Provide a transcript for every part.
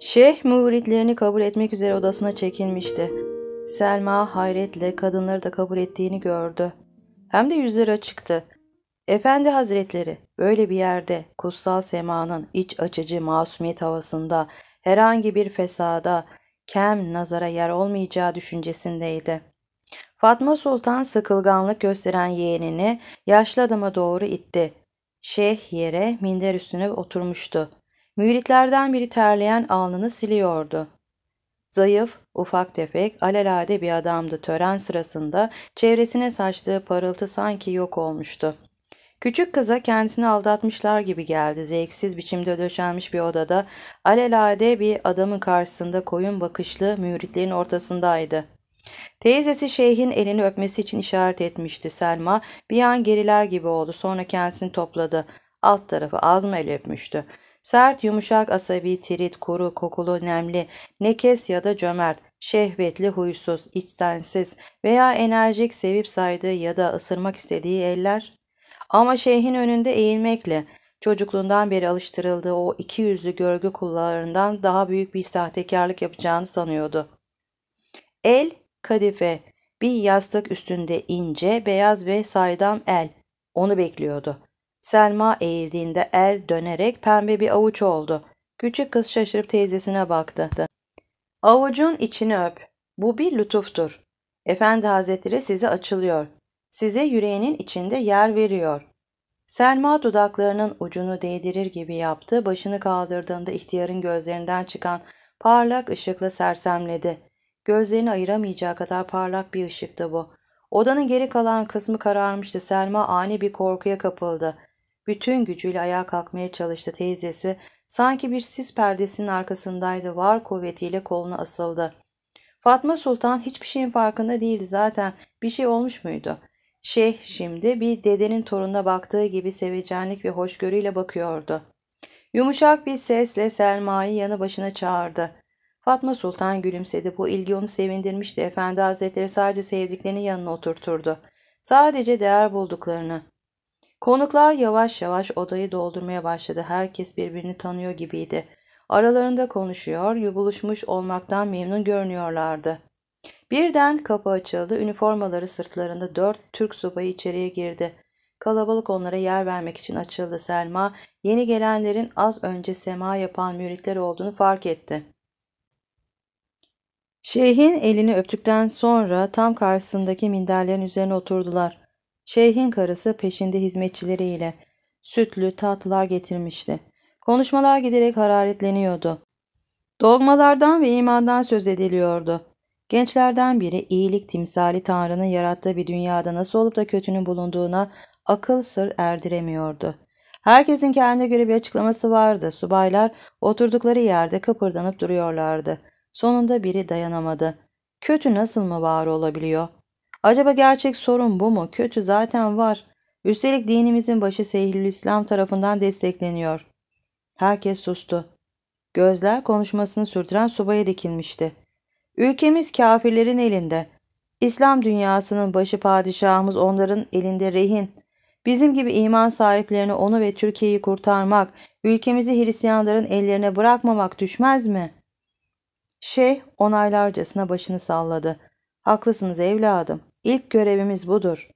Şeyh müritlerini kabul etmek üzere odasına çekilmişti. Selma hayretle kadınları da kabul ettiğini gördü. Hem de yüzleri açıktı. Efendi Hazretleri böyle bir yerde kutsal semanın iç açıcı masumiyet havasında herhangi bir fesada kem nazara yer olmayacağı düşüncesindeydi. Fatma Sultan sıkılganlık gösteren yeğenini yaşlı adama doğru itti. Şeyh yere minder üstüne oturmuştu. Müritlerden biri terleyen alnını siliyordu. Zayıf, ufak tefek, alelade bir adamdı tören sırasında çevresine saçtığı parıltı sanki yok olmuştu. Küçük kıza kendisini aldatmışlar gibi geldi. Zevksiz biçimde döşenmiş bir odada alelade bir adamın karşısında koyun bakışlı müritlerin ortasındaydı. Teyzesi şeyhin elini öpmesi için işaret etmişti. Selma bir an geriler gibi oldu. Sonra kendisini topladı. Alt tarafı az el öpmüştü. Sert, yumuşak, asabi, tirit, kuru, kokulu, nemli, nekes ya da cömert, şehvetli, huysuz, içtensiz veya enerjik sevip saydığı ya da ısırmak istediği eller. Ama şeyhin önünde eğilmekle, çocukluğundan beri alıştırıldığı o iki yüzlü görgü kullarından daha büyük bir sahtekarlık yapacağını sanıyordu. El, kadife, bir yastık üstünde ince, beyaz ve saydam el, onu bekliyordu. Selma eğildiğinde el dönerek pembe bir avuç oldu. Küçük kız şaşırıp teyzesine baktı. Avucun içini öp. Bu bir lütuftur. Efendi Hazretleri size açılıyor. Size yüreğinin içinde yer veriyor. Selma dudaklarının ucunu değdirir gibi yaptı. Başını kaldırdığında ihtiyarın gözlerinden çıkan parlak ışıkla sersemledi. Gözlerini ayıramayacağı kadar parlak bir ışıktı bu. Odanın geri kalan kısmı kararmıştı. Selma ani bir korkuya kapıldı bütün gücüyle ayağa kalkmaya çalıştı teyzesi. Sanki bir sis perdesinin arkasındaydı. Var kuvvetiyle koluna asıldı. Fatma Sultan hiçbir şeyin farkında değildi zaten. Bir şey olmuş muydu? Şeyh şimdi bir dedenin torununa baktığı gibi sevecenlik ve hoşgörüyle bakıyordu. Yumuşak bir sesle Selma'yı yanı başına çağırdı. Fatma Sultan gülümsedi. Bu ilgi onu sevindirmişti. Efendi Hazretleri sadece sevdiklerini yanına oturturdu. Sadece değer bulduklarını. Konuklar yavaş yavaş odayı doldurmaya başladı. Herkes birbirini tanıyor gibiydi. Aralarında konuşuyor, buluşmuş olmaktan memnun görünüyorlardı. Birden kapı açıldı. Üniformaları sırtlarında dört Türk subayı içeriye girdi. Kalabalık onlara yer vermek için açıldı Selma. Yeni gelenlerin az önce sema yapan müritler olduğunu fark etti. Şeyhin elini öptükten sonra tam karşısındaki minderlerin üzerine oturdular. Şeyhin karısı peşinde hizmetçileriyle sütlü tatlılar getirmişti. Konuşmalar giderek hararetleniyordu. Dogmalardan ve imandan söz ediliyordu. Gençlerden biri iyilik timsali Tanrı'nın yarattığı bir dünyada nasıl olup da kötünün bulunduğuna akıl sır erdiremiyordu. Herkesin kendine göre bir açıklaması vardı. Subaylar oturdukları yerde kıpırdanıp duruyorlardı. Sonunda biri dayanamadı. Kötü nasıl mı var olabiliyor? Acaba gerçek sorun bu mu? Kötü zaten var. Üstelik dinimizin başı İslam tarafından destekleniyor. Herkes sustu. Gözler konuşmasını sürdüren subaya dikilmişti. Ülkemiz kafirlerin elinde. İslam dünyasının başı padişahımız onların elinde rehin. Bizim gibi iman sahiplerini onu ve Türkiye'yi kurtarmak, ülkemizi Hristiyanların ellerine bırakmamak düşmez mi? Şeyh onaylarcasına başını salladı. Haklısınız evladım. İlk görevimiz budur.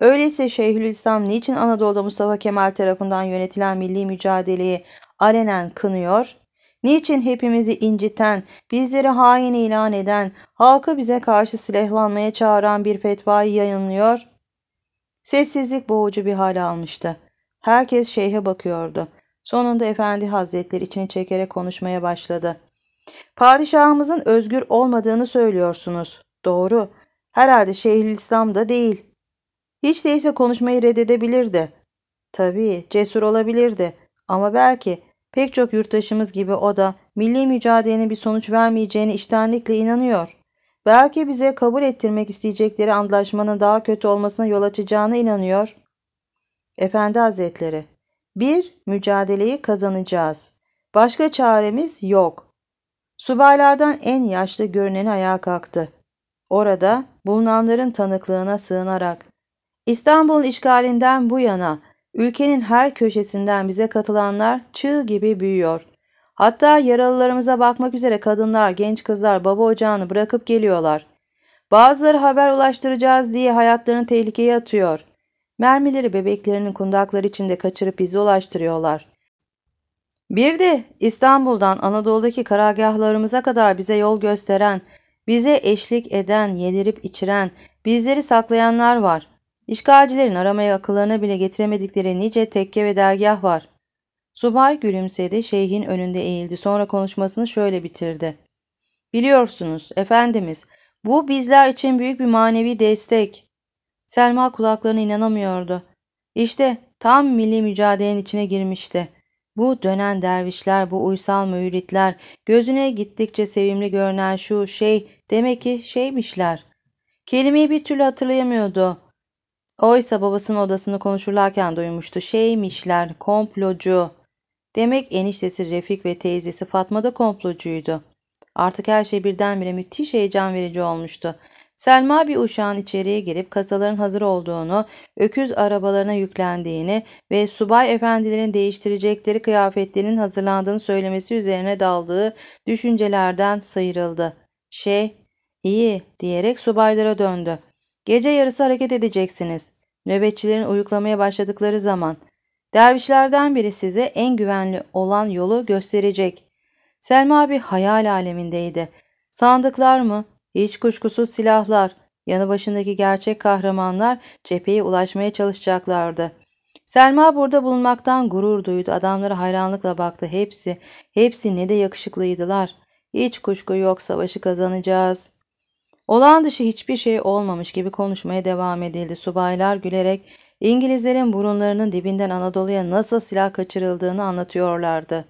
Öyleyse Şeyhülislam niçin Anadolu'da Mustafa Kemal tarafından yönetilen milli mücadeleyi alenen kınıyor? Niçin hepimizi inciten, bizleri hain ilan eden, halkı bize karşı silahlanmaya çağıran bir fetvayı yayınlıyor? Sessizlik boğucu bir hale almıştı. Herkes şeyhe bakıyordu. Sonunda Efendi Hazretleri içini çekerek konuşmaya başladı. Padişahımızın özgür olmadığını söylüyorsunuz. Doğru. Herhalde Şeyhülislam da değil. Hiç değilse konuşmayı reddedebilirdi. Tabii cesur olabilirdi ama belki pek çok yurttaşımız gibi o da milli mücadelenin bir sonuç vermeyeceğine iştenlikle inanıyor. Belki bize kabul ettirmek isteyecekleri anlaşmanın daha kötü olmasına yol açacağına inanıyor. Efendi Hazretleri, bir mücadeleyi kazanacağız. Başka çaremiz yok. Subaylardan en yaşlı görüneni ayağa kalktı. Orada bulunanların tanıklığına sığınarak İstanbul'un işgalinden bu yana ülkenin her köşesinden bize katılanlar çığ gibi büyüyor. Hatta yaralılarımıza bakmak üzere kadınlar, genç kızlar baba ocağını bırakıp geliyorlar. Bazıları haber ulaştıracağız diye hayatlarını tehlikeye atıyor. Mermileri bebeklerinin kundakları içinde kaçırıp bize ulaştırıyorlar. Bir de İstanbul'dan Anadolu'daki karagahlarımıza kadar bize yol gösteren bize eşlik eden, yedirip içiren, bizleri saklayanlar var. İşgalcilerin aramaya akıllarına bile getiremedikleri nice tekke ve dergah var. Subay gülümsedi, şeyhin önünde eğildi. Sonra konuşmasını şöyle bitirdi. Biliyorsunuz, efendimiz, bu bizler için büyük bir manevi destek. Selma kulaklarına inanamıyordu. İşte tam milli mücadelenin içine girmişti. Bu dönen dervişler, bu uysal müritler, gözüne gittikçe sevimli görünen şu şey, demek ki şeymişler. Kelimeyi bir türlü hatırlayamıyordu. Oysa babasının odasını konuşurlarken duymuştu. Şeymişler, komplocu. Demek eniştesi Refik ve teyzesi Fatma da komplocuydu. Artık her şey birdenbire müthiş heyecan verici olmuştu. Selma bir uşağın içeriye girip kasaların hazır olduğunu, öküz arabalarına yüklendiğini ve subay efendilerin değiştirecekleri kıyafetlerin hazırlandığını söylemesi üzerine daldığı düşüncelerden sıyrıldı. Şey, iyi diyerek subaylara döndü. Gece yarısı hareket edeceksiniz. Nöbetçilerin uyuklamaya başladıkları zaman. Dervişlerden biri size en güvenli olan yolu gösterecek. Selma bir hayal alemindeydi. Sandıklar mı? Hiç kuşkusuz silahlar, yanı başındaki gerçek kahramanlar cepheye ulaşmaya çalışacaklardı. Selma burada bulunmaktan gurur duydu. Adamlara hayranlıkla baktı. Hepsi, hepsi ne de yakışıklıydılar. Hiç kuşku yok savaşı kazanacağız. Olağan dışı hiçbir şey olmamış gibi konuşmaya devam edildi. Subaylar gülerek İngilizlerin burunlarının dibinden Anadolu'ya nasıl silah kaçırıldığını anlatıyorlardı.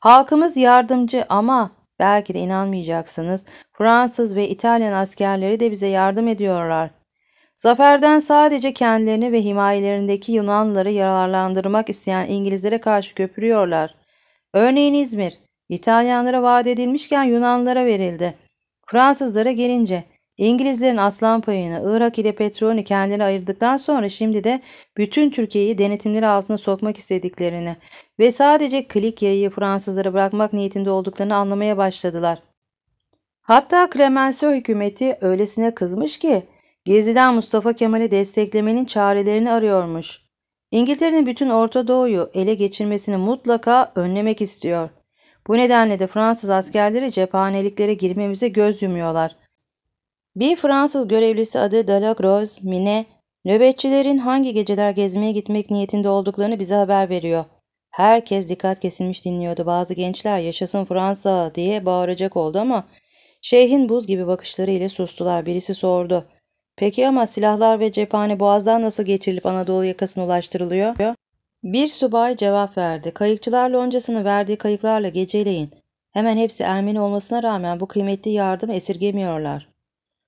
Halkımız yardımcı ama Belki de inanmayacaksınız. Fransız ve İtalyan askerleri de bize yardım ediyorlar. Zaferden sadece kendilerini ve himayelerindeki Yunanlıları yararlandırmak isteyen İngilizlere karşı köpürüyorlar. Örneğin İzmir, İtalyanlara vaat edilmişken Yunanlara verildi. Fransızlara gelince İngilizlerin aslan Payını Irak ile petrolünü kendileri ayırdıktan sonra şimdi de bütün Türkiye'yi denetimleri altına sokmak istediklerini ve sadece Klik Klikya'yı Fransızlara bırakmak niyetinde olduklarını anlamaya başladılar. Hatta Clemenceau hükümeti öylesine kızmış ki Gezi'den Mustafa Kemal'i desteklemenin çarelerini arıyormuş. İngiltere'nin bütün Orta Doğu'yu ele geçirmesini mutlaka önlemek istiyor. Bu nedenle de Fransız askerleri cephaneliklere girmemize göz yumuyorlar.'' Bir Fransız görevlisi adı Dalacroze, Mine, nöbetçilerin hangi geceler gezmeye gitmek niyetinde olduklarını bize haber veriyor. Herkes dikkat kesilmiş dinliyordu. Bazı gençler yaşasın Fransa diye bağıracak oldu ama şeyhin buz gibi bakışları ile sustular. Birisi sordu. Peki ama silahlar ve cephane boğazdan nasıl geçirilip Anadolu yakasına ulaştırılıyor? Bir subay cevap verdi. Kayıkçılar loncasını verdiği kayıklarla geceleyin. Hemen hepsi Ermeni olmasına rağmen bu kıymetli yardım esirgemiyorlar.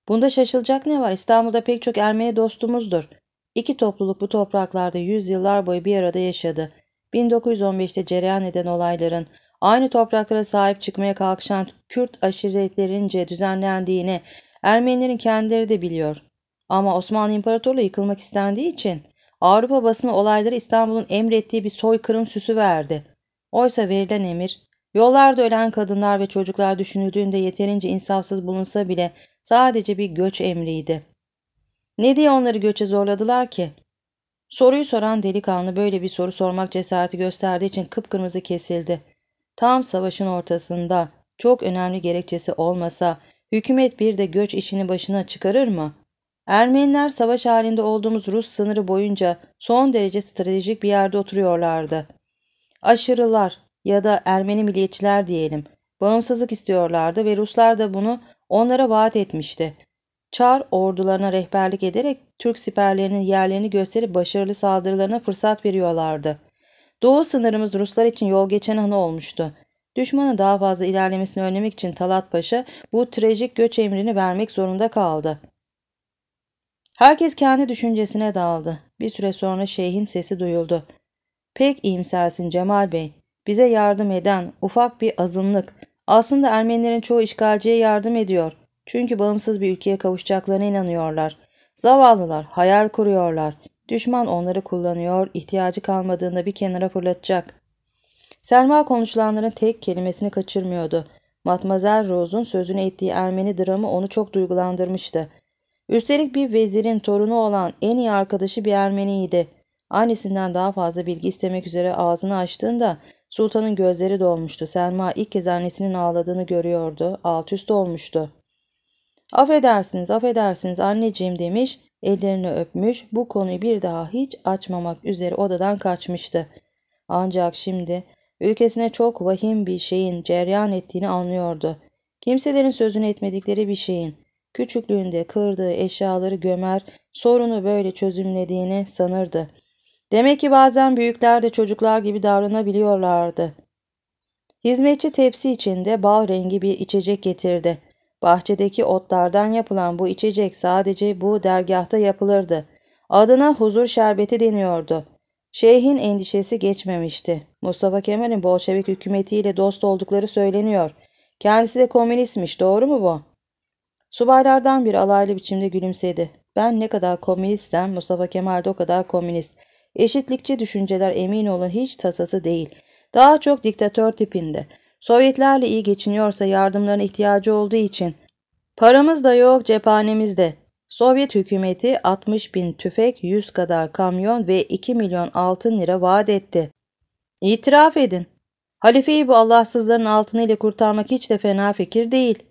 Bunda şaşılacak ne var? İstanbul'da pek çok Ermeni dostumuzdur. İki topluluk bu topraklarda yüzyıllar boyu bir arada yaşadı. 1915'te cereyan eden olayların aynı topraklara sahip çıkmaya kalkışan Kürt aşiretlerince düzenlendiğini Ermenilerin kendileri de biliyor. Ama Osmanlı İmparatorluğu yıkılmak istendiği için Avrupa basını olayları İstanbul'un emrettiği bir soykırım süsü verdi. Oysa verilen emir, yollarda ölen kadınlar ve çocuklar düşünüldüğünde yeterince insafsız bulunsa bile Sadece bir göç emriydi. Ne diye onları göçe zorladılar ki? Soruyu soran delikanlı böyle bir soru sormak cesareti gösterdiği için kıpkırmızı kesildi. Tam savaşın ortasında çok önemli gerekçesi olmasa hükümet bir de göç işini başına çıkarır mı? Ermeniler savaş halinde olduğumuz Rus sınırı boyunca son derece stratejik bir yerde oturuyorlardı. Aşırılar ya da Ermeni milliyetçiler diyelim bağımsızlık istiyorlardı ve Ruslar da bunu Onlara vaat etmişti. Çar ordularına rehberlik ederek Türk siperlerinin yerlerini gösterip başarılı saldırılarına fırsat veriyorlardı. Doğu sınırımız Ruslar için yol geçen hanı olmuştu. Düşmanı daha fazla ilerlemesini önlemek için Talat Paşa bu trajik göç emrini vermek zorunda kaldı. Herkes kendi düşüncesine daldı. Bir süre sonra şeyhin sesi duyuldu. Pek iyimsersin Cemal Bey. Bize yardım eden ufak bir azınlık aslında Ermenilerin çoğu işgalciye yardım ediyor. Çünkü bağımsız bir ülkeye kavuşacaklarına inanıyorlar. Zavallılar hayal kuruyorlar. Düşman onları kullanıyor, ihtiyacı kalmadığında bir kenara fırlatacak. Selma konuşulanların tek kelimesini kaçırmıyordu. Matmazel Rose'un sözünü ettiği Ermeni dramı onu çok duygulandırmıştı. Üstelik bir vezirin torunu olan en iyi arkadaşı bir Ermeniydi. Annesinden daha fazla bilgi istemek üzere ağzını açtığında Sultanın gözleri dolmuştu. Selma ilk kez annesinin ağladığını görüyordu. Alt üst olmuştu. Affedersiniz, affedersiniz anneciğim demiş, ellerini öpmüş, bu konuyu bir daha hiç açmamak üzere odadan kaçmıştı. Ancak şimdi ülkesine çok vahim bir şeyin ceryan ettiğini anlıyordu. Kimselerin sözünü etmedikleri bir şeyin, küçüklüğünde kırdığı eşyaları gömer, sorunu böyle çözümlediğini sanırdı.'' Demek ki bazen büyükler de çocuklar gibi davranabiliyorlardı. Hizmetçi tepsi içinde bal rengi bir içecek getirdi. Bahçedeki otlardan yapılan bu içecek sadece bu dergahta yapılırdı. Adına huzur şerbeti deniyordu. Şeyhin endişesi geçmemişti. Mustafa Kemal'in Bolşevik hükümetiyle dost oldukları söyleniyor. Kendisi de komünistmiş, doğru mu bu? Subaylardan bir alaylı biçimde gülümsedi. Ben ne kadar komünistsem Mustafa Kemal de o kadar komünist. Eşitlikçi düşünceler emin olun hiç tasası değil. Daha çok diktatör tipinde. Sovyetlerle iyi geçiniyorsa yardımların ihtiyacı olduğu için. Paramız da yok cephanemizde. Sovyet hükümeti 60 bin tüfek, 100 kadar kamyon ve 2 milyon altın lira vaat etti. İtiraf edin. Halifeyi bu Allahsızların altını ile kurtarmak hiç de fena fikir değil.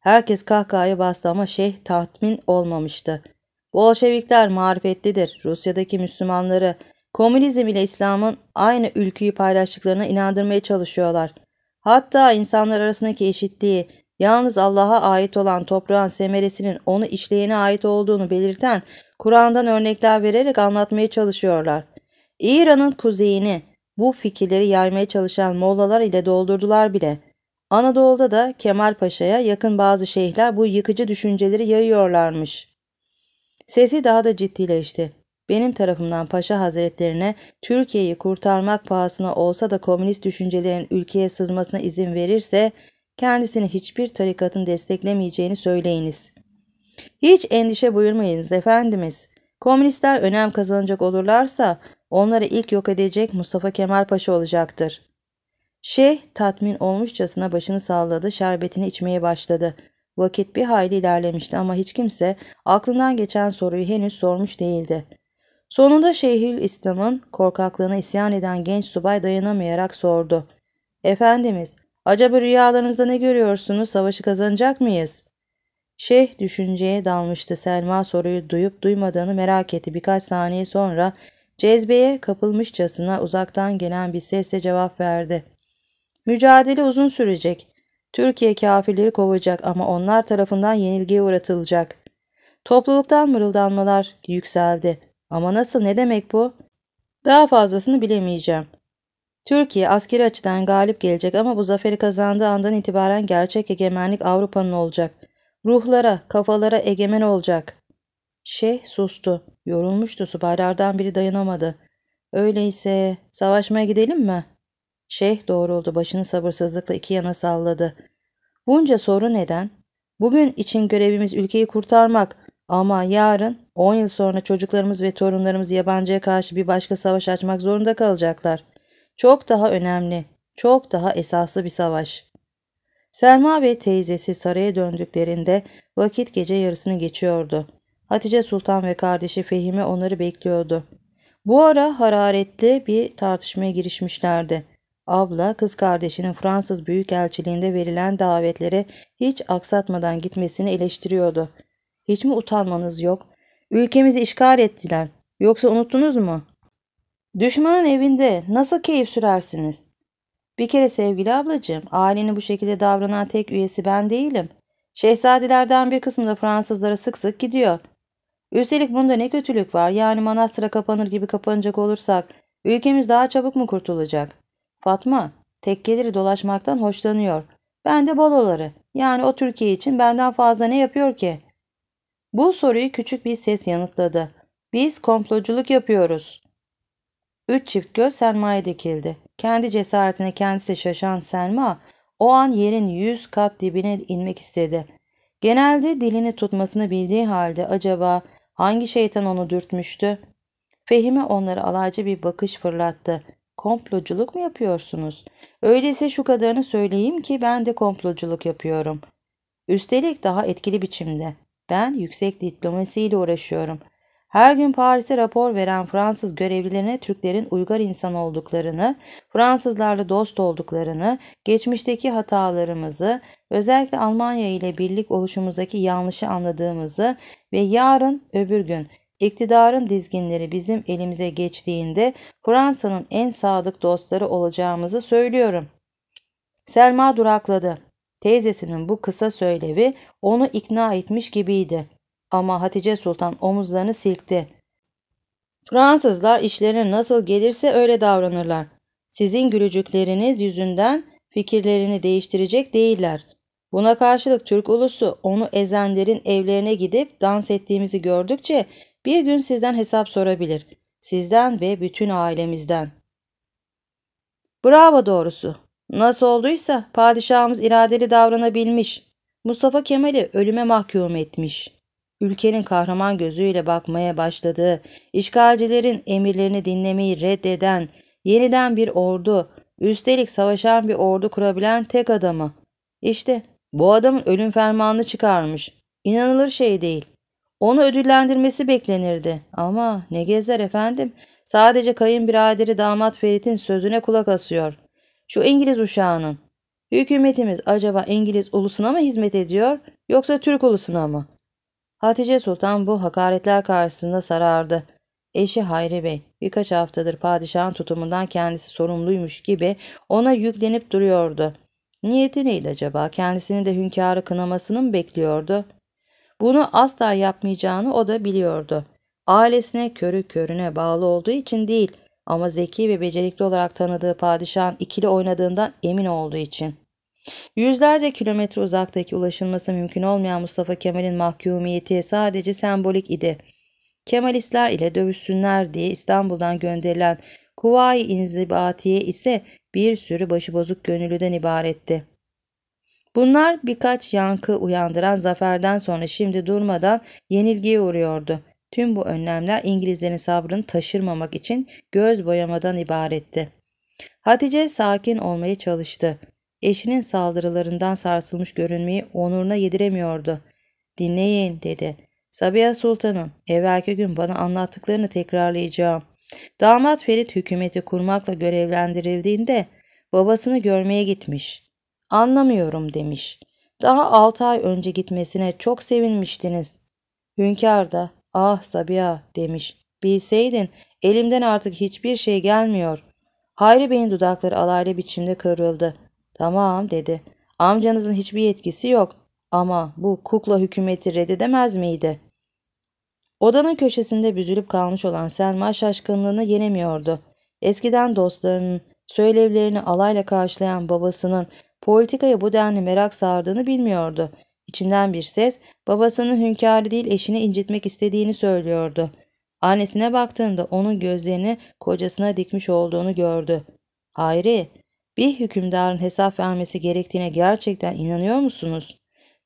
Herkes kahkahayı bastı ama şeyh tatmin olmamıştı. Bolşevikler marifetlidir. Rusya'daki Müslümanları komünizm ile İslam'ın aynı ülküyü paylaştıklarına inandırmaya çalışıyorlar. Hatta insanlar arasındaki eşitliği, yalnız Allah'a ait olan toprağın semeresinin onu işleyene ait olduğunu belirten Kur'an'dan örnekler vererek anlatmaya çalışıyorlar. İran'ın kuzeyini bu fikirleri yaymaya çalışan mollalar ile doldurdular bile. Anadolu'da da Kemal Paşa'ya yakın bazı şeyhler bu yıkıcı düşünceleri yayıyorlarmış. Sesi daha da ciddileşti. Benim tarafımdan Paşa Hazretlerine Türkiye'yi kurtarmak pahasına olsa da komünist düşüncelerin ülkeye sızmasına izin verirse kendisini hiçbir tarikatın desteklemeyeceğini söyleyiniz. Hiç endişe buyurmayınız efendimiz. Komünistler önem kazanacak olurlarsa onları ilk yok edecek Mustafa Kemal Paşa olacaktır. Şeyh tatmin olmuşçasına başını salladı, şerbetini içmeye başladı. Vakit bir hayli ilerlemişti ama hiç kimse aklından geçen soruyu henüz sormuş değildi. Sonunda Şeyhül İslam'ın korkaklığına isyan eden genç subay dayanamayarak sordu. Efendimiz, acaba rüyalarınızda ne görüyorsunuz, savaşı kazanacak mıyız? Şeyh düşünceye dalmıştı. Selma soruyu duyup duymadığını merak etti. Birkaç saniye sonra cezbeye kapılmışçasına uzaktan gelen bir sesle cevap verdi. Mücadele uzun sürecek. Türkiye kafirleri kovacak ama onlar tarafından yenilgiye uğratılacak. Topluluktan mırıldanmalar yükseldi. Ama nasıl ne demek bu? Daha fazlasını bilemeyeceğim. Türkiye askeri açıdan galip gelecek ama bu zaferi kazandığı andan itibaren gerçek egemenlik Avrupa'nın olacak. Ruhlara, kafalara egemen olacak. Şeyh sustu. Yorulmuştu subaylardan biri dayanamadı. Öyleyse savaşmaya gidelim mi?'' Şeyh doğruldu, başını sabırsızlıkla iki yana salladı. Bunca soru neden? Bugün için görevimiz ülkeyi kurtarmak ama yarın on yıl sonra çocuklarımız ve torunlarımız yabancıya karşı bir başka savaş açmak zorunda kalacaklar. Çok daha önemli, çok daha esaslı bir savaş. Selma ve teyzesi saraya döndüklerinde vakit gece yarısını geçiyordu. Hatice Sultan ve kardeşi Fehime onları bekliyordu. Bu ara hararetli bir tartışmaya girişmişlerdi. Abla kız kardeşinin Fransız Büyükelçiliğinde verilen davetlere hiç aksatmadan gitmesini eleştiriyordu. Hiç mi utanmanız yok? Ülkemizi işgal ettiler. Yoksa unuttunuz mu? Düşmanın evinde nasıl keyif sürersiniz? Bir kere sevgili ablacığım, ailenin bu şekilde davranan tek üyesi ben değilim. Şehzadelerden bir kısmı da Fransızlara sık sık gidiyor. Üstelik bunda ne kötülük var? Yani manastıra kapanır gibi kapanacak olursak ülkemiz daha çabuk mu kurtulacak? Fatma, tekkeleri dolaşmaktan hoşlanıyor. Ben de baloları. Yani o Türkiye için benden fazla ne yapıyor ki? Bu soruyu küçük bir ses yanıtladı. Biz komploculuk yapıyoruz. Üç çift göz Selma'ya dikildi. Kendi cesaretine kendisi şaşan Selma o an yerin yüz kat dibine inmek istedi. Genelde dilini tutmasını bildiği halde acaba hangi şeytan onu dürtmüştü? Fehime onlara alaycı bir bakış fırlattı komploculuk mu yapıyorsunuz? Öyleyse şu kadarını söyleyeyim ki ben de komploculuk yapıyorum. Üstelik daha etkili biçimde. Ben yüksek diplomasiyle uğraşıyorum. Her gün Paris'e rapor veren Fransız görevlilerine Türklerin uygar insan olduklarını, Fransızlarla dost olduklarını, geçmişteki hatalarımızı, özellikle Almanya ile birlik oluşumuzdaki yanlışı anladığımızı ve yarın öbür gün İktidarın dizginleri bizim elimize geçtiğinde Fransa'nın en sadık dostları olacağımızı söylüyorum. Selma durakladı. Teyzesinin bu kısa söylevi onu ikna etmiş gibiydi. Ama Hatice Sultan omuzlarını silkti. Fransızlar işlerine nasıl gelirse öyle davranırlar. Sizin gülücükleriniz yüzünden fikirlerini değiştirecek değiller. Buna karşılık Türk ulusu onu ezenlerin evlerine gidip dans ettiğimizi gördükçe bir gün sizden hesap sorabilir. Sizden ve bütün ailemizden. Bravo doğrusu. Nasıl olduysa padişahımız iradeli davranabilmiş. Mustafa Kemal'i ölüme mahkum etmiş. Ülkenin kahraman gözüyle bakmaya başladığı, işgalcilerin emirlerini dinlemeyi reddeden, yeniden bir ordu, üstelik savaşan bir ordu kurabilen tek adamı. İşte bu adamın ölüm fermanını çıkarmış. İnanılır şey değil. Onu ödüllendirmesi beklenirdi. Ama ne gezer efendim. Sadece kayınbiraderi damat Ferit'in sözüne kulak asıyor. Şu İngiliz uşağının. Hükümetimiz acaba İngiliz ulusuna mı hizmet ediyor yoksa Türk ulusuna mı? Hatice Sultan bu hakaretler karşısında sarardı. Eşi Hayri Bey birkaç haftadır padişahın tutumundan kendisi sorumluymuş gibi ona yüklenip duruyordu. Niyeti neydi acaba? Kendisini de hünkârı kınamasını mı bekliyordu? Bunu asla yapmayacağını o da biliyordu. Ailesine körü körüne bağlı olduğu için değil ama zeki ve becerikli olarak tanıdığı padişahın ikili oynadığından emin olduğu için. Yüzlerce kilometre uzaktaki ulaşılması mümkün olmayan Mustafa Kemal'in mahkumiyeti sadece sembolik idi. Kemalistler ile dövüşsünler diye İstanbul'dan gönderilen Kuvayi İnzibatiye ise bir sürü başıbozuk gönüllüden ibaretti. Bunlar birkaç yankı uyandıran zaferden sonra şimdi durmadan yenilgiye uğruyordu. Tüm bu önlemler İngilizlerin sabrını taşırmamak için göz boyamadan ibaretti. Hatice sakin olmaya çalıştı. Eşinin saldırılarından sarsılmış görünmeyi onuruna yediremiyordu. Dinleyin dedi. Sabiha Sultan'ın evvelki gün bana anlattıklarını tekrarlayacağım. Damat Ferit hükümeti kurmakla görevlendirildiğinde babasını görmeye gitmiş. Anlamıyorum demiş. Daha altı ay önce gitmesine çok sevinmiştiniz. Hünkar da ah Sabiha demiş. Bilseydin elimden artık hiçbir şey gelmiyor. Hayri Bey'in dudakları alaylı biçimde kırıldı. Tamam dedi. Amcanızın hiçbir yetkisi yok. Ama bu kukla hükümeti reddedemez miydi? Odanın köşesinde büzülüp kalmış olan Selma şaşkınlığını yenemiyordu. Eskiden dostlarının söylevlerini alayla karşılayan babasının politikaya bu denli merak sardığını bilmiyordu. İçinden bir ses babasının hünkârı değil eşini incitmek istediğini söylüyordu. Annesine baktığında onun gözlerini kocasına dikmiş olduğunu gördü. Hayri, bir hükümdarın hesap vermesi gerektiğine gerçekten inanıyor musunuz?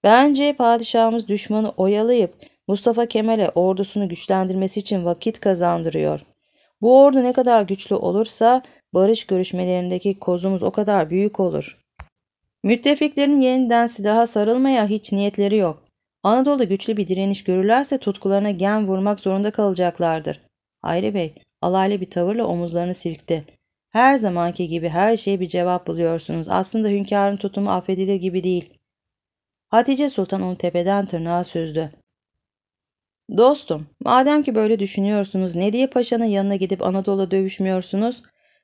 Bence padişahımız düşmanı oyalayıp Mustafa Kemal'e ordusunu güçlendirmesi için vakit kazandırıyor. Bu ordu ne kadar güçlü olursa barış görüşmelerindeki kozumuz o kadar büyük olur. Müttefiklerin yeniden silaha sarılmaya hiç niyetleri yok. Anadolu güçlü bir direniş görürlerse tutkularına gen vurmak zorunda kalacaklardır. Hayri Bey alaylı bir tavırla omuzlarını silkti. Her zamanki gibi her şeye bir cevap buluyorsunuz. Aslında hünkârın tutumu affedilir gibi değil. Hatice Sultan onu tepeden tırnağa süzdü. Dostum, madem ki böyle düşünüyorsunuz, ne diye paşanın yanına gidip Anadolu'da dövüşmüyorsunuz?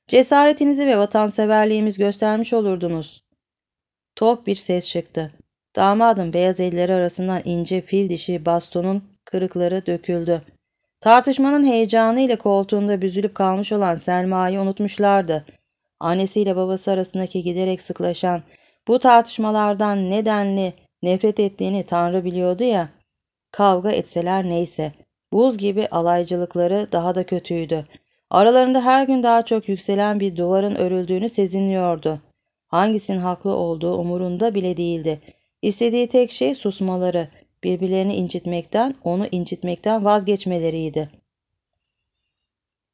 Cesaretinizi ve vatanseverliğimiz göstermiş olurdunuz. Top bir ses çıktı. Damadın beyaz elleri arasından ince fil dişi bastonun kırıkları döküldü. Tartışmanın heyecanıyla koltuğunda büzülüp kalmış olan Selma'yı unutmuşlardı. Annesiyle babası arasındaki giderek sıklaşan, bu tartışmalardan nedenli nefret ettiğini Tanrı biliyordu ya. Kavga etseler neyse. Buz gibi alaycılıkları daha da kötüydü. Aralarında her gün daha çok yükselen bir duvarın örüldüğünü seziniyordu. Hangisinin haklı olduğu umurunda bile değildi. İstediği tek şey susmaları, birbirlerini incitmekten, onu incitmekten vazgeçmeleriydi.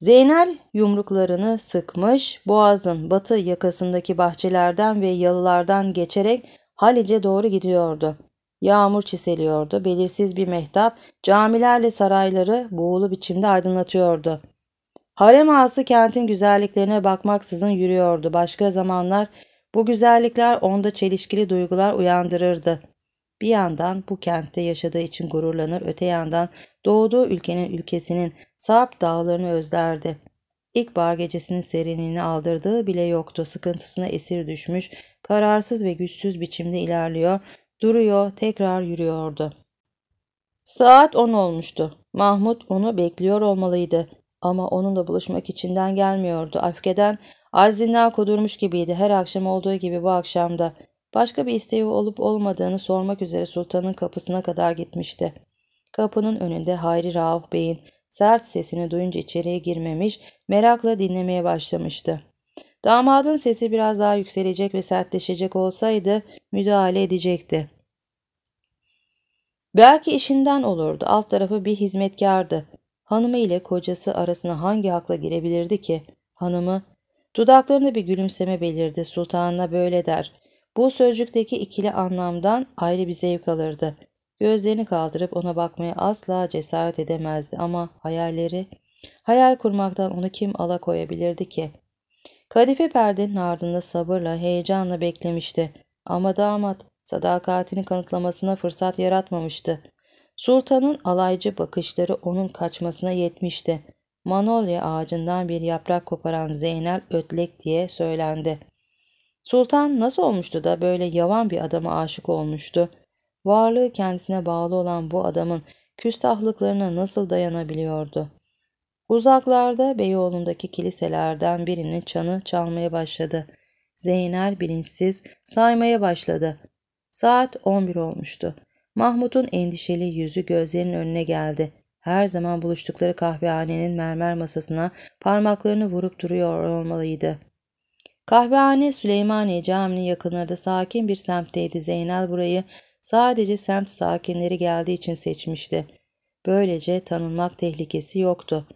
Zeynel yumruklarını sıkmış, boğazın batı yakasındaki bahçelerden ve yalılardan geçerek Halice doğru gidiyordu. Yağmur çiseliyordu, belirsiz bir mehtap camilerle sarayları buğulu biçimde aydınlatıyordu. Harem ağası kentin güzelliklerine bakmaksızın yürüyordu. Başka zamanlar bu güzellikler onda çelişkili duygular uyandırırdı. Bir yandan bu kentte yaşadığı için gururlanır, öte yandan doğduğu ülkenin ülkesinin Sarp dağlarını özlerdi. İlk bar gecesinin serinliğini aldırdığı bile yoktu. Sıkıntısına esir düşmüş, kararsız ve güçsüz biçimde ilerliyor, duruyor, tekrar yürüyordu. Saat 10 olmuştu. Mahmut onu bekliyor olmalıydı. Ama onunla buluşmak içinden gelmiyordu. Afkeden arzinden kudurmuş gibiydi. Her akşam olduğu gibi bu akşamda başka bir isteği olup olmadığını sormak üzere sultanın kapısına kadar gitmişti. Kapının önünde Hayri Rauf Bey'in sert sesini duyunca içeriye girmemiş, merakla dinlemeye başlamıştı. Damadın sesi biraz daha yükselecek ve sertleşecek olsaydı müdahale edecekti. Belki işinden olurdu. Alt tarafı bir hizmetkardı hanımı ile kocası arasına hangi hakla girebilirdi ki? Hanımı, dudaklarında bir gülümseme belirdi. Sultanına böyle der. Bu sözcükteki ikili anlamdan ayrı bir zevk alırdı. Gözlerini kaldırıp ona bakmaya asla cesaret edemezdi ama hayalleri, hayal kurmaktan onu kim alakoyabilirdi ki? Kadife perdenin ardında sabırla, heyecanla beklemişti. Ama damat sadakatini kanıtlamasına fırsat yaratmamıştı. Sultanın alaycı bakışları onun kaçmasına yetmişti. Manolya ağacından bir yaprak koparan Zeynel Ötlek diye söylendi. Sultan nasıl olmuştu da böyle yavan bir adama aşık olmuştu? Varlığı kendisine bağlı olan bu adamın küstahlıklarına nasıl dayanabiliyordu? Uzaklarda Beyoğlu'ndaki kiliselerden birinin çanı çalmaya başladı. Zeynel bilinçsiz saymaya başladı. Saat 11 olmuştu. Mahmut'un endişeli yüzü gözlerinin önüne geldi. Her zaman buluştukları kahvehanenin mermer masasına parmaklarını vurup duruyor olmalıydı. Kahvehane Süleymaniye Camii'nin yakınlarında sakin bir semtteydi. Zeynel burayı sadece semt sakinleri geldiği için seçmişti. Böylece tanınmak tehlikesi yoktu.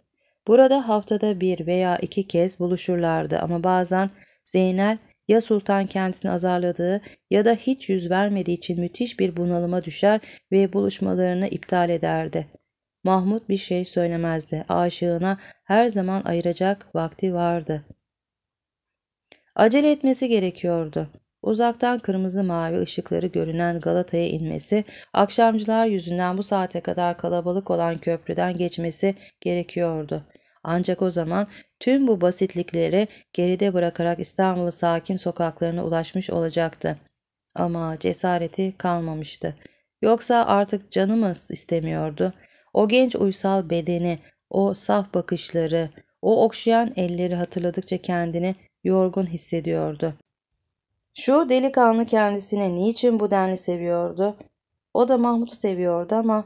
Burada haftada bir veya iki kez buluşurlardı ama bazen Zeynel ya sultan kendisini azarladığı ya da hiç yüz vermediği için müthiş bir bunalıma düşer ve buluşmalarını iptal ederdi. Mahmut bir şey söylemezdi. Aşığına her zaman ayıracak vakti vardı. Acele etmesi gerekiyordu. Uzaktan kırmızı mavi ışıkları görünen Galata'ya inmesi, akşamcılar yüzünden bu saate kadar kalabalık olan köprüden geçmesi gerekiyordu. Ancak o zaman tüm bu basitlikleri geride bırakarak İstanbul'un sakin sokaklarına ulaşmış olacaktı. Ama cesareti kalmamıştı. Yoksa artık canımız istemiyordu. O genç uysal bedeni, o saf bakışları, o okşayan elleri hatırladıkça kendini yorgun hissediyordu. Şu delikanlı kendisine niçin bu denli seviyordu? O da Mahmut'u seviyordu ama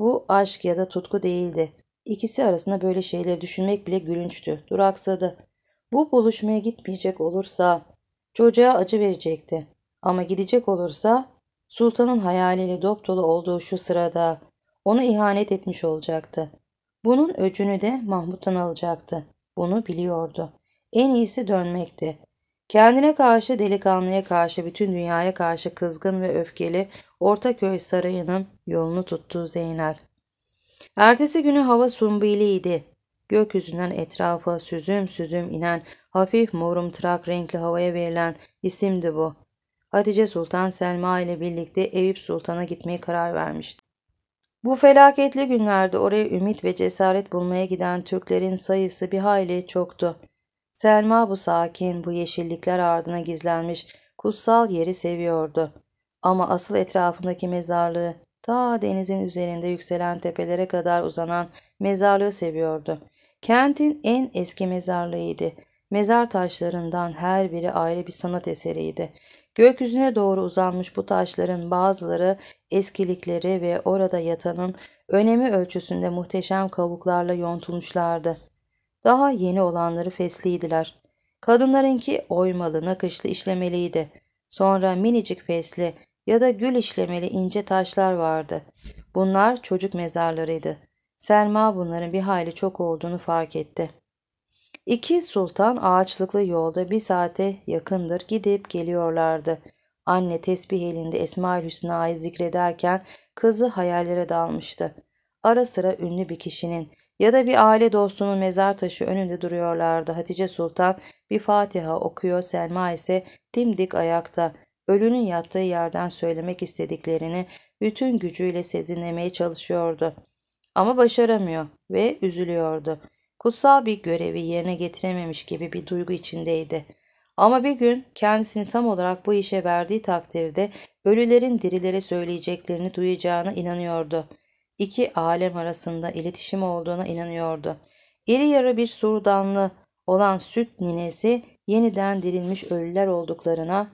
bu aşk ya da tutku değildi. İkisi arasında böyle şeyleri düşünmek bile gülünçtü. Duraksadı. Bu buluşmaya gitmeyecek olursa çocuğa acı verecekti. Ama gidecek olursa sultanın hayaliyle dop olduğu şu sırada ona ihanet etmiş olacaktı. Bunun öcünü de Mahmut'tan alacaktı. Bunu biliyordu. En iyisi dönmekti. Kendine karşı delikanlıya karşı bütün dünyaya karşı kızgın ve öfkeli Ortaköy Sarayı'nın yolunu tuttu Zeynel. Ertesi günü hava sumbiliydi. Gökyüzünden etrafa süzüm süzüm inen hafif morumtırak renkli havaya verilen isimdi bu. Hatice Sultan Selma ile birlikte Eyüp Sultan'a gitmeye karar vermişti. Bu felaketli günlerde oraya ümit ve cesaret bulmaya giden Türklerin sayısı bir hayli çoktu. Selma bu sakin, bu yeşillikler ardına gizlenmiş kutsal yeri seviyordu. Ama asıl etrafındaki mezarlığı ta denizin üzerinde yükselen tepelere kadar uzanan mezarlığı seviyordu. Kentin en eski mezarlığıydı. Mezar taşlarından her biri ayrı bir sanat eseriydi. Gökyüzüne doğru uzanmış bu taşların bazıları eskilikleri ve orada yatanın önemi ölçüsünde muhteşem kabuklarla yontulmuşlardı. Daha yeni olanları fesliydiler. Kadınlarınki oymalı, nakışlı işlemeliydi. Sonra minicik fesli, ya da gül işlemeli ince taşlar vardı. Bunlar çocuk mezarlarıydı. Selma bunların bir hayli çok olduğunu fark etti. İki sultan ağaçlıklı yolda bir saate yakındır gidip geliyorlardı. Anne tesbih elinde Esmaül Hüsna'yı zikrederken kızı hayallere dalmıştı. Ara sıra ünlü bir kişinin ya da bir aile dostunun mezar taşı önünde duruyorlardı. Hatice Sultan bir Fatiha okuyor, Selma ise dimdik ayakta ölünün yattığı yerden söylemek istediklerini bütün gücüyle sezinlemeye çalışıyordu. Ama başaramıyor ve üzülüyordu. Kutsal bir görevi yerine getirememiş gibi bir duygu içindeydi. Ama bir gün kendisini tam olarak bu işe verdiği takdirde ölülerin dirilere söyleyeceklerini duyacağına inanıyordu. İki alem arasında iletişim olduğuna inanıyordu. İri yarı bir surdanlı olan süt ninesi yeniden dirilmiş ölüler olduklarına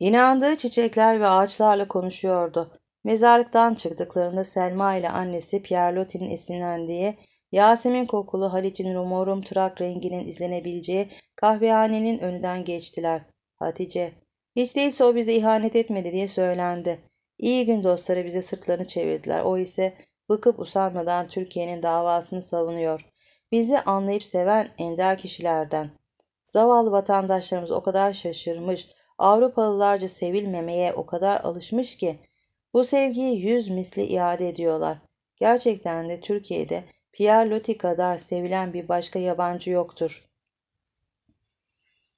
İnandığı çiçekler ve ağaçlarla konuşuyordu. Mezarlıktan çıktıklarında Selma ile annesi Pierlotti'nin esinlendiği, Yasemin kokulu Haliç'in rumorum trak renginin izlenebileceği kahvehanenin önünden geçtiler. Hatice, hiç değilse o bize ihanet etmedi diye söylendi. İyi gün dostları bize sırtlarını çevirdiler. O ise bıkıp usanmadan Türkiye'nin davasını savunuyor. Bizi anlayıp seven ender kişilerden. Zavallı vatandaşlarımız o kadar şaşırmış, Avrupalılarca sevilmemeye o kadar alışmış ki bu sevgiyi yüz misli iade ediyorlar. Gerçekten de Türkiye'de Pierre Loti kadar sevilen bir başka yabancı yoktur.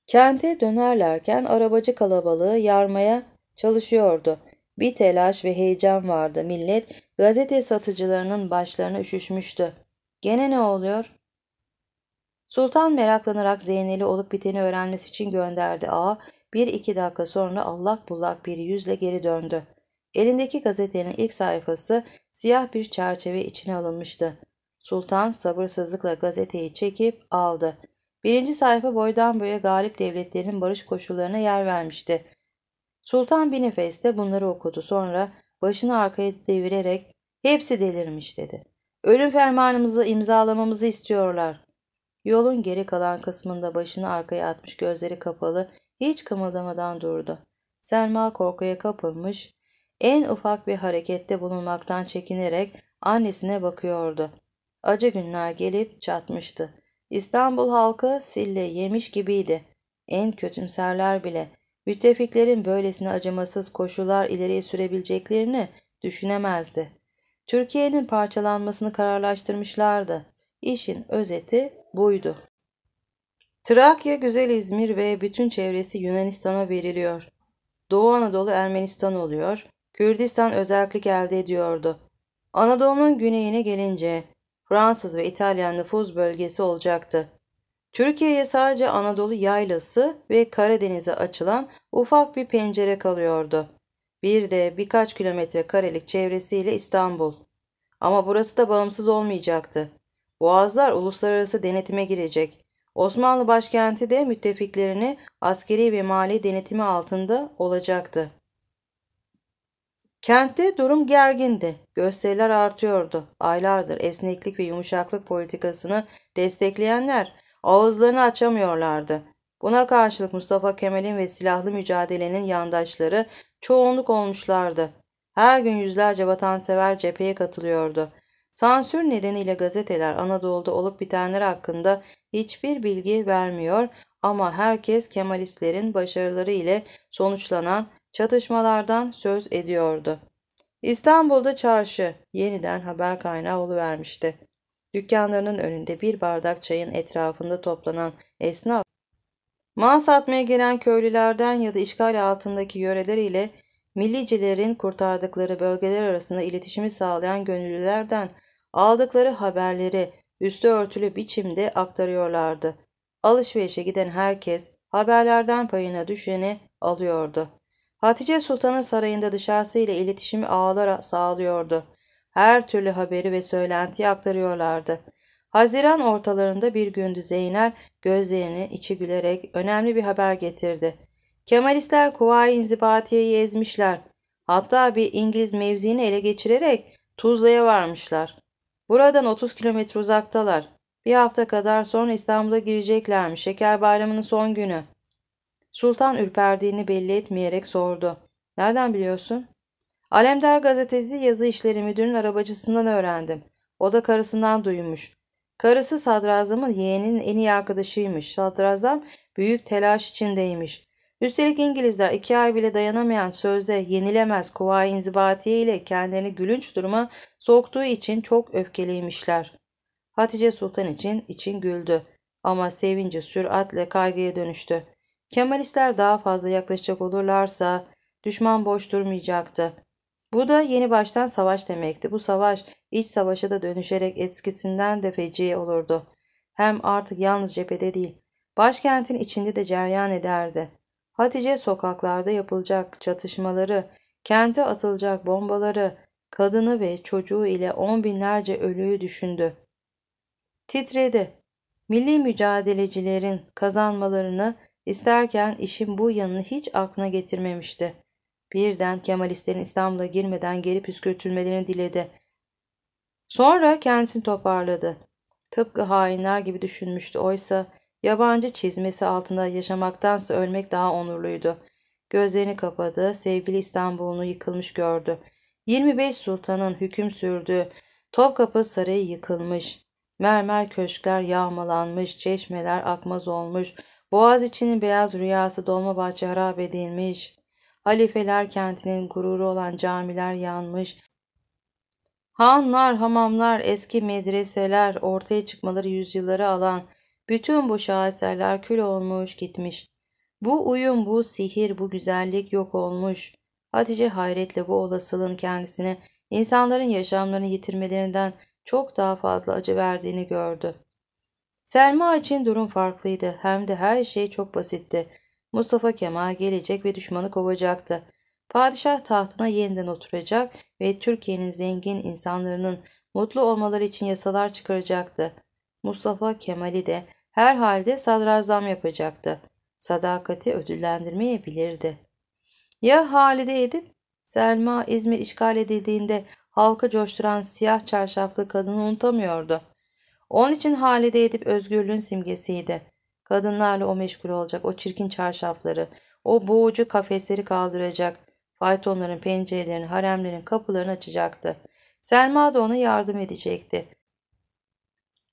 Kente dönerlerken arabacı kalabalığı yarmaya çalışıyordu. Bir telaş ve heyecan vardı. Millet gazete satıcılarının başlarına üşüşmüştü. Gene ne oluyor? Sultan meraklanarak Zeynel'i olup biteni öğrenmesi için gönderdi. Ağa bir iki dakika sonra allak bullak bir yüzle geri döndü. Elindeki gazetenin ilk sayfası siyah bir çerçeve içine alınmıştı. Sultan sabırsızlıkla gazeteyi çekip aldı. Birinci sayfa boydan boya galip devletlerin barış koşullarına yer vermişti. Sultan bir nefeste bunları okudu. Sonra başını arkaya devirerek hepsi delirmiş dedi. Ölüm fermanımızı imzalamamızı istiyorlar. Yolun geri kalan kısmında başını arkaya atmış gözleri kapalı hiç kımıldamadan durdu. Selma korkuya kapılmış, en ufak bir harekette bulunmaktan çekinerek annesine bakıyordu. Acı günler gelip çatmıştı. İstanbul halkı sille yemiş gibiydi. En kötümserler bile müttefiklerin böylesine acımasız koşullar ileriye sürebileceklerini düşünemezdi. Türkiye'nin parçalanmasını kararlaştırmışlardı. İşin özeti buydu. Trakya, Güzel İzmir ve bütün çevresi Yunanistan'a veriliyor. Doğu Anadolu Ermenistan oluyor. Kürdistan özellik elde ediyordu. Anadolu'nun güneyine gelince Fransız ve İtalyan nüfuz bölgesi olacaktı. Türkiye'ye sadece Anadolu yaylası ve Karadeniz'e açılan ufak bir pencere kalıyordu. Bir de birkaç kilometre karelik çevresiyle İstanbul. Ama burası da bağımsız olmayacaktı. Boğazlar uluslararası denetime girecek. Osmanlı başkenti de müttefiklerini askeri ve mali denetimi altında olacaktı. Kentte durum gergindi. Gösteriler artıyordu. Aylardır esneklik ve yumuşaklık politikasını destekleyenler ağızlarını açamıyorlardı. Buna karşılık Mustafa Kemal'in ve silahlı mücadelenin yandaşları çoğunluk olmuşlardı. Her gün yüzlerce vatansever cepheye katılıyordu. Sansür nedeniyle gazeteler Anadolu'da olup bitenler hakkında hiçbir bilgi vermiyor ama herkes Kemalistlerin başarıları ile sonuçlanan çatışmalardan söz ediyordu. İstanbul'da çarşı yeniden haber kaynağı oluvermişti. Dükkanlarının önünde bir bardak çayın etrafında toplanan esnaf, mal satmaya gelen köylülerden ya da işgal altındaki yöreler ile Millicilerin kurtardıkları bölgeler arasında iletişimi sağlayan gönüllülerden aldıkları haberleri üstü örtülü biçimde aktarıyorlardı. Alışverişe giden herkes haberlerden payına düşeni alıyordu. Hatice Sultan'ın sarayında dışarısı ile iletişimi ağlara sağlıyordu. Her türlü haberi ve söylentiyi aktarıyorlardı. Haziran ortalarında bir gündü Zeynel gözlerini içi gülerek önemli bir haber getirdi. Kemalistler Kuvayi İnzibatiye'yi ezmişler. Hatta bir İngiliz mevziini ele geçirerek Tuzla'ya varmışlar. Buradan 30 kilometre uzaktalar. Bir hafta kadar sonra İstanbul'a gireceklermiş. Şeker bayramının son günü. Sultan ürperdiğini belli etmeyerek sordu. Nereden biliyorsun? Alemdar gazetesi yazı işleri müdürünün arabacısından öğrendim. O da karısından duymuş. Karısı sadrazamın yeğeninin en iyi arkadaşıymış. Sadrazam büyük telaş içindeymiş. Üstelik İngilizler iki ay bile dayanamayan sözde yenilemez kuvayi inzibatiye ile kendilerini gülünç duruma soktuğu için çok öfkeliymişler. Hatice Sultan için için güldü ama sevinci süratle kaygıya dönüştü. Kemalistler daha fazla yaklaşacak olurlarsa düşman boş durmayacaktı. Bu da yeni baştan savaş demekti. Bu savaş iç savaşa da dönüşerek eskisinden de feci olurdu. Hem artık yalnız cephede değil, başkentin içinde de ceryan ederdi. Hatice sokaklarda yapılacak çatışmaları, kente atılacak bombaları, kadını ve çocuğu ile on binlerce ölüyü düşündü. Titredi. Milli mücadelecilerin kazanmalarını isterken işin bu yanını hiç aklına getirmemişti. Birden Kemalistlerin İstanbul'a girmeden geri püskürtülmelerini diledi. Sonra kendisini toparladı. Tıpkı hainler gibi düşünmüştü oysa Yabancı çizmesi altında yaşamaktansa ölmek daha onurluydu. Gözlerini kapadı, sevgili İstanbul'unu yıkılmış gördü. 25 sultanın hüküm sürdüğü Topkapı Sarayı yıkılmış. Mermer köşkler yağmalanmış, çeşmeler akmaz olmuş, Boğaz içinin beyaz rüyası Dolmabahçe harap edilmiş. Halifeler kentinin gururu olan camiler yanmış. Hanlar, hamamlar, eski medreseler ortaya çıkmaları yüzyılları alan bütün bu şaheserler kül olmuş gitmiş. Bu uyum, bu sihir, bu güzellik yok olmuş. Hatice hayretle bu olasılığın kendisine insanların yaşamlarını yitirmelerinden çok daha fazla acı verdiğini gördü. Selma için durum farklıydı. Hem de her şey çok basitti. Mustafa Kemal gelecek ve düşmanı kovacaktı. Padişah tahtına yeniden oturacak ve Türkiye'nin zengin insanların mutlu olmaları için yasalar çıkaracaktı. Mustafa Kemal'i de Herhalde sadrazam yapacaktı. Sadakati ödüllendirmeyebilirdi. Ya Halide edip Selma İzmir işgal edildiğinde halkı coşturan siyah çarşaflı kadını unutamıyordu. Onun için Halide edip özgürlüğün simgesiydi. Kadınlarla o meşgul olacak, o çirkin çarşafları, o boğucu kafesleri kaldıracak, faytonların pencerelerini, haremlerin kapılarını açacaktı. Selma da ona yardım edecekti.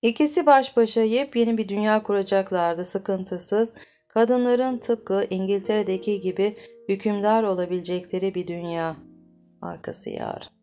İkisi baş başa yepyeni bir dünya kuracaklardı sıkıntısız. Kadınların tıpkı İngiltere'deki gibi hükümdar olabilecekleri bir dünya. Arkası yar.